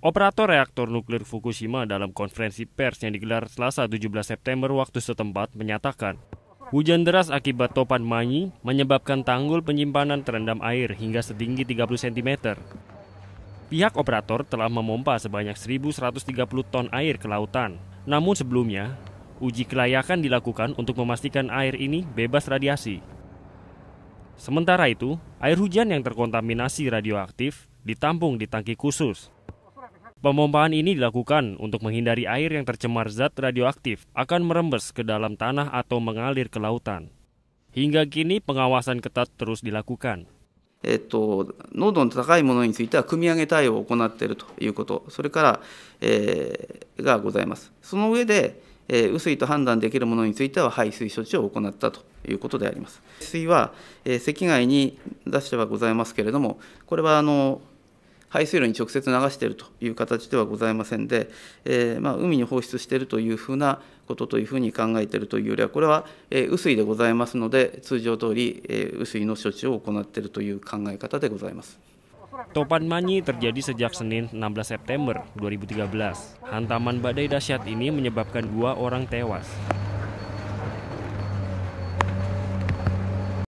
Operator reaktor nuklir Fukushima dalam konferensi pers yang digelar Selasa 17 September waktu setempat menyatakan, hujan deras akibat topan Manyi menyebabkan tanggul penyimpanan terendam air hingga setinggi 30 cm. Pihak operator telah memompa sebanyak 1.130 ton air ke lautan. Namun sebelumnya, uji kelayakan dilakukan untuk memastikan air ini bebas radiasi. Sementara itu, air hujan yang terkontaminasi radioaktif ditampung di tangki khusus. Pemompaan ini dilakukan untuk menghindari air yang tercemar zat radioaktif akan merembes ke dalam tanah atau mengalir ke lautan. Hingga kini pengawasan ketat terus dilakukan. えっと、濃度の高いものについては、組み上げ対応を行っているということ、それから、えー、がございます。その上で、えー、雨水と判断できるものについては、排水処置を行ったということであります。水は、えー、赤外に出してはございますけれども、これはあの排水路に直接流しているという形ではございませんで、えー、まあ、海に放出しているというふうなことというふうに考えているというよりは、これは、え雨水でございますので、通常通り、え雨水の処置を行っているという考え方でございます。Topan Manyi terjadi sejak Senin 16 September 2013. Hantaman badai dahsyat ini menyebabkan dua orang tewas.